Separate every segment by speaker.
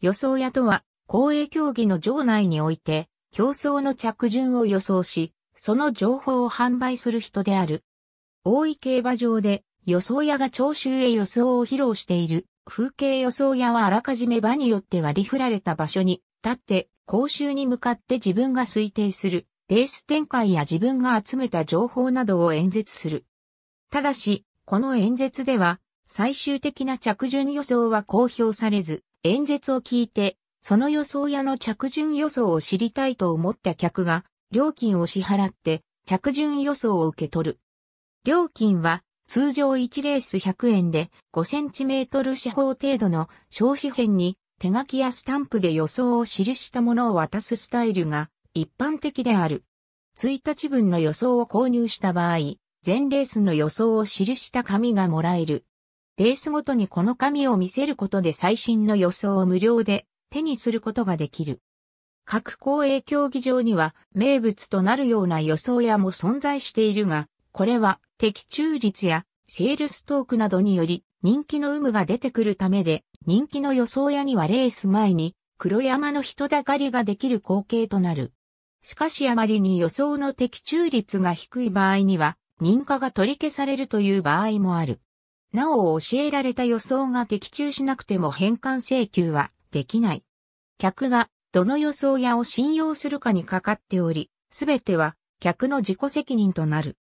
Speaker 1: 予想屋とは、公営競技の場内において、競争の着順を予想し、その情報を販売する人である。大井競馬場で、予想屋が聴衆へ予想を披露している。風景予想屋はあらかじめ場によって割り振られた場所に立って、公衆に向かって自分が推定する、レース展開や自分が集めた情報などを演説する。ただし、この演説では、最終的な着順予想は公表されず、演説を聞いて、その予想屋の着順予想を知りたいと思った客が、料金を支払って、着順予想を受け取る。料金は、通常1レース100円で5センチメートル四方程度の小紙片に手書きやスタンプで予想を記したものを渡すスタイルが一般的である。1日分の予想を購入した場合、全レースの予想を記した紙がもらえる。レースごとにこの紙を見せることで最新の予想を無料で手にすることができる。各公営競技場には名物となるような予想屋も存在しているが、これは的中率やセールストークなどにより人気の有無が出てくるためで、人気の予想屋にはレース前に黒山の人だかりができる光景となる。しかしあまりに予想の的中率が低い場合には、認可が取り消されるという場合もある。なお教えられた予想が的中しなくても返還請求はできない。客がどの予想屋を信用するかにかかっており、すべては客の自己責任となる。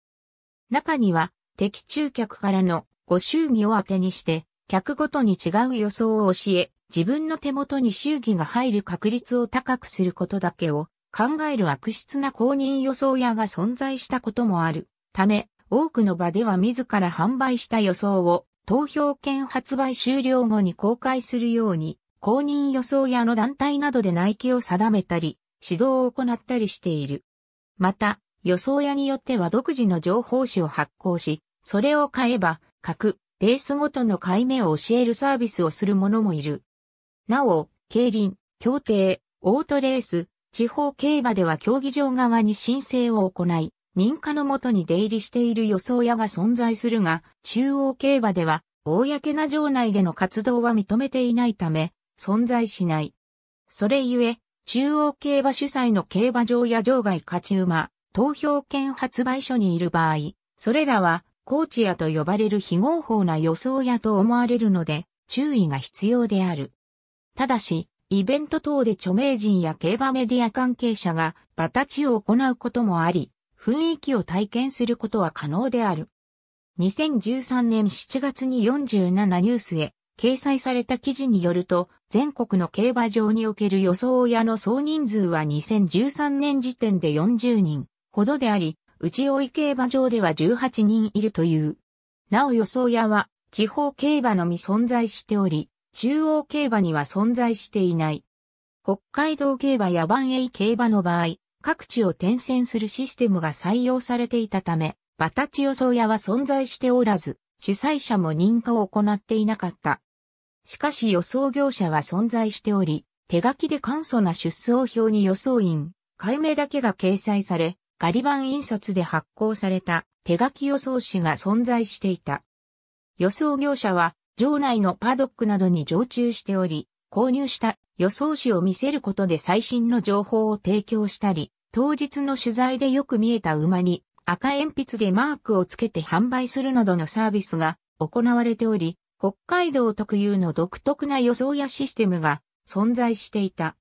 Speaker 1: 中には的中客からのご祝儀を当てにして、客ごとに違う予想を教え、自分の手元に祝儀が入る確率を高くすることだけを考える悪質な公認予想屋が存在したこともあるため、多くの場では自ら販売した予想を投票券発売終了後に公開するように、公認予想屋の団体などで内規を定めたり、指導を行ったりしている。また、予想屋によっては独自の情報誌を発行し、それを買えば、各レースごとの買い目を教えるサービスをする者もいる。なお、競輪、競艇、オートレース、地方競馬では競技場側に申請を行い、認可のもとに出入りしている予想屋が存在するが、中央競馬では、公な場内での活動は認めていないため、存在しない。それゆえ、中央競馬主催の競馬場や場外勝ち馬、投票券発売所にいる場合、それらは、コーチ屋と呼ばれる非合法な予想屋と思われるので、注意が必要である。ただし、イベント等で著名人や競馬メディア関係者がバタチを行うこともあり、雰囲気を体験することは可能である。2013年7月に47ニュースへ掲載された記事によると、全国の競馬場における予想親の総人数は2013年時点で40人ほどであり、内追競馬場では18人いるという。なお予想屋は地方競馬のみ存在しており、中央競馬には存在していない。北海道競馬や万栄競馬の場合、各地を転戦するシステムが採用されていたため、バタチ予想屋は存在しておらず、主催者も認可を行っていなかった。しかし予想業者は存在しており、手書きで簡素な出走表に予想員、解明だけが掲載され、ガリ版印刷で発行された手書き予想紙が存在していた。予想業者は、場内のパドックなどに常駐しており、購入した予想紙を見せることで最新の情報を提供したり、当日の取材でよく見えた馬に赤鉛筆でマークをつけて販売するなどのサービスが行われており、北海道特有の独特な予想やシステムが存在していた。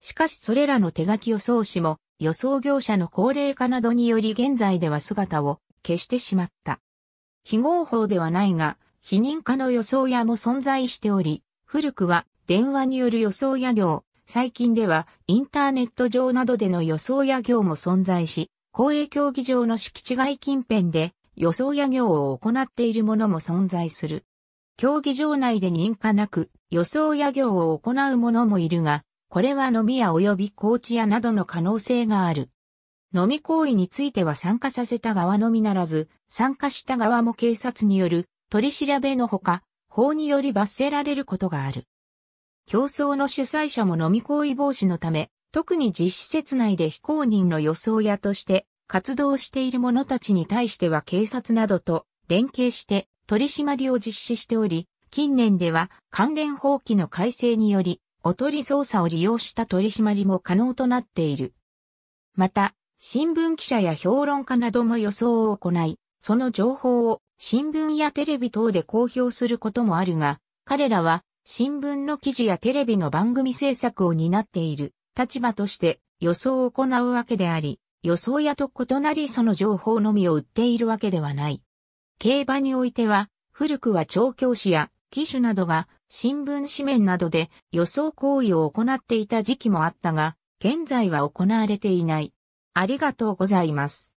Speaker 1: しかしそれらの手書き予想紙も予想業者の高齢化などにより現在では姿を消してしまった。非合法ではないが、非認可の予想屋も存在しており、古くは電話による予想や業、最近ではインターネット上などでの予想や業も存在し、公営競技場の敷地外近辺で予想や業を行っているものも存在する。競技場内で認可なく予想や業を行うももいるが、これは飲み屋及び高知屋などの可能性がある。飲み行為については参加させた側のみならず、参加した側も警察による取り調べのほか、法により罰せられることがある。競争の主催者も飲み行為防止のため、特に実施設内で非公認の予想屋として活動している者たちに対しては警察などと連携して取り締まりを実施しており、近年では関連法規の改正により、おとり捜査を利用した取り締まりも可能となっている。また、新聞記者や評論家なども予想を行い、その情報を新聞やテレビ等で公表することもあるが、彼らは新聞の記事やテレビの番組制作を担っている立場として予想を行うわけであり、予想屋と異なりその情報のみを売っているわけではない。競馬においては、古くは調教師や騎手などが新聞紙面などで予想行為を行っていた時期もあったが、現在は行われていない。ありがとうございます。